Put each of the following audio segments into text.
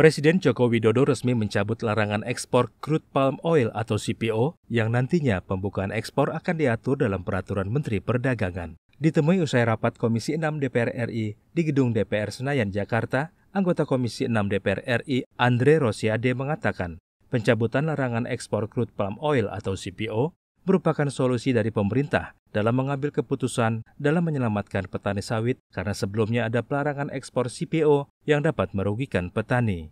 Presiden Joko Widodo resmi mencabut larangan ekspor crude palm oil atau CPO yang nantinya pembukaan ekspor akan diatur dalam peraturan Menteri Perdagangan. Ditemui usai rapat Komisi 6 DPR RI di Gedung DPR Senayan, Jakarta, anggota Komisi 6 DPR RI Andre Rosiade mengatakan, pencabutan larangan ekspor crude palm oil atau CPO merupakan solusi dari pemerintah dalam mengambil keputusan dalam menyelamatkan petani sawit karena sebelumnya ada pelarangan ekspor CPO yang dapat merugikan petani.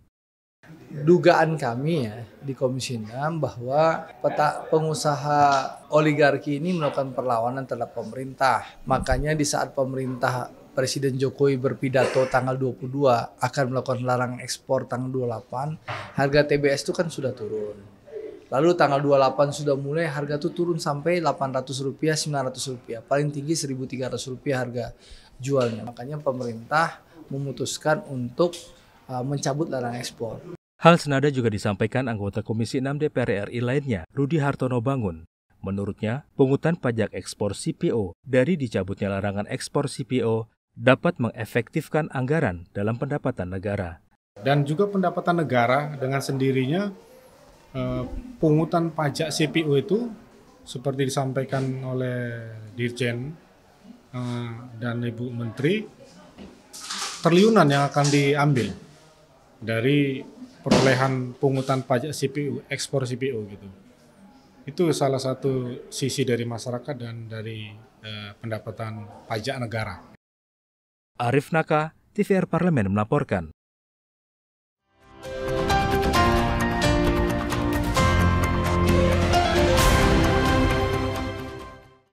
Dugaan kami ya di Komisi 6 bahwa peta pengusaha oligarki ini melakukan perlawanan terhadap pemerintah. Makanya di saat pemerintah Presiden Jokowi berpidato tanggal 22 akan melakukan larang ekspor tanggal 28, harga TBS itu kan sudah turun Lalu tanggal 28 sudah mulai harga tuh turun sampai 800 rupiah, 900 rupiah. Paling tinggi 1300 rupiah harga jualnya. Makanya pemerintah memutuskan untuk uh, mencabut larangan ekspor. Hal senada juga disampaikan anggota Komisi 6 DPR RI lainnya, Rudi Hartono Bangun. Menurutnya, pungutan pajak ekspor CPO dari dicabutnya larangan ekspor CPO dapat mengefektifkan anggaran dalam pendapatan negara. Dan juga pendapatan negara dengan sendirinya Eh, pungutan pajak CPO itu seperti disampaikan oleh Dirjen uh, dan Ibu Menteri terliunan yang akan diambil dari perolehan pungutan pajak CPO ekspor CPO gitu itu salah satu sisi dari masyarakat dan dari eh, pendapatan pajak negara. Arif Naka, TVR Parlemen melaporkan.